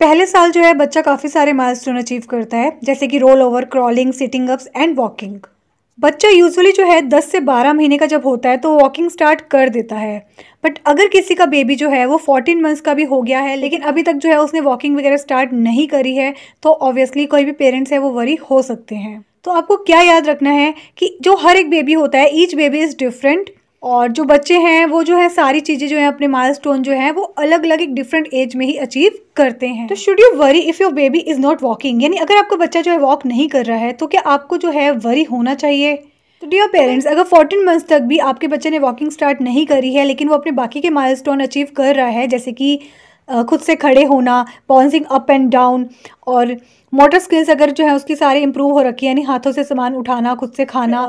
पहले साल जो है बच्चा काफ़ी सारे माइलस्टोन अचीव करता है जैसे कि roll over crawling sitting ups and walking बच्चा यूजुअली जो है 10 से 12 महीने का जब होता है तो वॉकिंग स्टार्ट कर देता है बट अगर किसी का बेबी जो है वो 14 मंथ्स का भी हो गया है लेकिन अभी तक जो है उसने वॉकिंग वगैरह स्टार्ट नहीं करी है तो ऑब्वियसली कोई भी पेरेंट्स है वो वरी हो सकते हैं तो आपको क्या याद रखना है कि जो हर एक बेबी होता है ईच बेबी इज़ डिफरेंट और जो बच्चे हैं वो जो है सारी चीज़ें जो है अपने माइलस्टोन जो है वो अलग अलग एक डिफरेंट एज में ही अचीव करते हैं तो should you worry if your baby is not walking यानी अगर आपका बच्चा जो है वॉक नहीं कर रहा है तो क्या आपको जो है वरी होना चाहिए तो डियर पेरेंट्स अगर फोर्टीन मंथ्स तक भी आपके बच्चे ने वॉकिंग स्टार्ट नहीं करी है लेकिन वो अपने बाकी के माइलस्टोन अचीव कर रहा है जैसे कि खुद से खड़े होना बाउंसिंग अप एंड डाउन और मोटर स्किल्स अगर जो है उसकी सारी इंप्रूव हो रखी है यानी हाथों से सामान उठाना खुद से खाना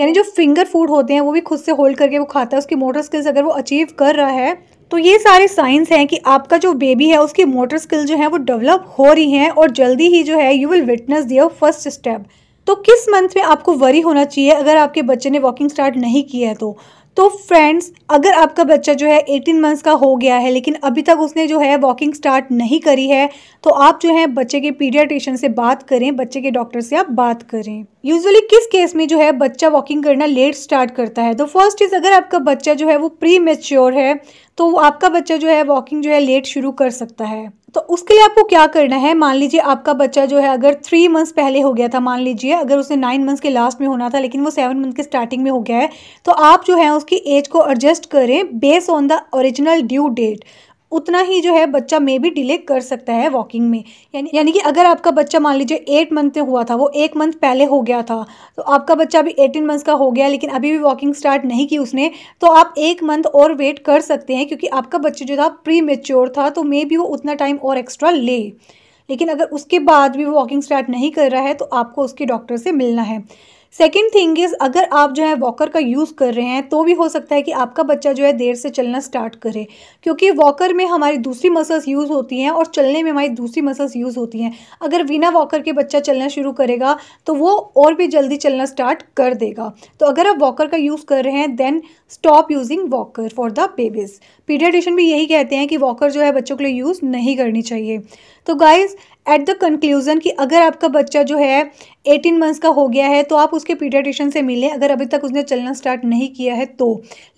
यानी जो फिंगर फूड होते हैं वो भी खुद से होल्ड करके वो खाता है उसकी मोटर स्किल्स अगर वो अचीव कर रहा है तो ये सारे साइंस हैं कि आपका जो बेबी है उसकी मोटर स्किल जो है वो डेवलप हो रही हैं और जल्दी ही जो है you will witness their first step तो किस मंथ में आपको वरी होना चाहिए अगर आपके बच्चे ने वॉकिंग स्टार्ट नहीं की है तो तो फ्रेंड्स अगर आपका बच्चा जो है 18 मंथ्स का हो गया है लेकिन अभी तक उसने जो है वॉकिंग स्टार्ट नहीं करी है तो आप जो है बच्चे के पीडियाट्रिशियन से बात करें बच्चे के डॉक्टर से आप बात करें यूजुअली किस केस में जो है बच्चा वॉकिंग करना लेट स्टार्ट करता है तो फर्स्ट इज़ अगर आपका बच्चा जो है वो प्री मेच्योर है तो आपका बच्चा जो है वॉकिंग जो है लेट शुरू कर सकता है तो उसके लिए आपको क्या करना है मान लीजिए आपका बच्चा जो है अगर थ्री मंथ्स पहले हो गया था मान लीजिए अगर उसने नाइन मंथ्स के लास्ट में होना था लेकिन वो सेवन मंथ के स्टार्टिंग में हो गया है तो आप जो है उसकी एज को एडजस्ट करें base on the original due date उतना ही जो है बच्चा मे भी डिले कर सकता है वॉकिंग में यानी यानी कि अगर आपका बच्चा मान लीजिए एट मंथ में हुआ था वो एक मंथ पहले हो गया था तो आपका बच्चा अभी एटीन मंथ्स का हो गया लेकिन अभी भी वॉकिंग स्टार्ट नहीं की उसने तो आप एक मंथ और वेट कर सकते हैं क्योंकि आपका बच्चा जो था प्री मेच्योर था तो मे भी वो उतना टाइम और एक्स्ट्रा ले लेकिन अगर उसके बाद भी वो वॉकिंग स्टार्ट नहीं कर रहा है तो आपको उसके डॉक्टर से मिलना है सेकेंड थिंग इज़ अगर आप जो है वॉकर का यूज़ कर रहे हैं तो भी हो सकता है कि आपका बच्चा जो है देर से चलना स्टार्ट करे क्योंकि वॉकर में हमारी दूसरी मसल्स यूज़ होती हैं और चलने में हमारी दूसरी मसल्स यूज़ होती हैं अगर बिना वॉकर के बच्चा चलना शुरू करेगा तो वो और भी जल्दी चलना स्टार्ट कर देगा तो अगर आप वॉकर का यूज़ कर रहे हैं then stop using walker for the babies paediatrician भी यही कहते हैं कि वॉकर जो है बच्चों के लिए यूज़ नहीं करनी चाहिए तो गाइज़ एट द कंक्लूज़न कि अगर आपका बच्चा जो है एटीन मंथ्स का हो गया है तो आप उसके पीडियाट्रिशन से मिलें अगर अभी तक उसने चलना स्टार्ट नहीं किया है तो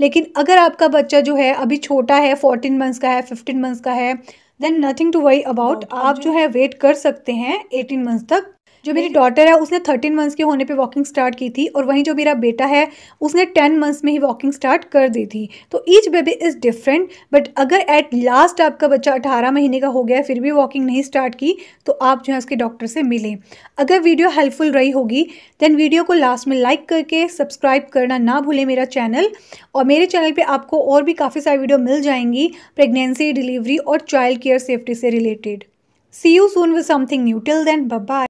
लेकिन अगर आपका बच्चा जो है अभी छोटा है फोर्टीन मंथ्स का है फिफ्टीन मंथ्स का है then nothing to worry about आप जो है वेट कर सकते हैं एटीन मंथ्स तक जो मेरी डॉटर है उसने थर्टीन मंथ्स के होने पे वॉकिंग स्टार्ट की थी और वहीं जो मेरा बेटा है उसने टेन मंथ्स में ही वॉकिंग स्टार्ट कर दी थी तो each baby is different but अगर एट लास्ट आपका बच्चा अठारह महीने का हो गया फिर भी वॉकिंग नहीं स्टार्ट की तो आप जो है उसके डॉक्टर से मिलें अगर वीडियो हेल्पफुल रही होगी देन वीडियो को लास्ट में लाइक करके सब्सक्राइब करना ना भूलें मेरा चैनल और मेरे चैनल पर आपको और भी काफ़ी सारी वीडियो मिल जाएंगी प्रेगनेंसी डिलीवरी और चाइल्ड केयर सेफ्टी से related see you soon with something new till then बब्बा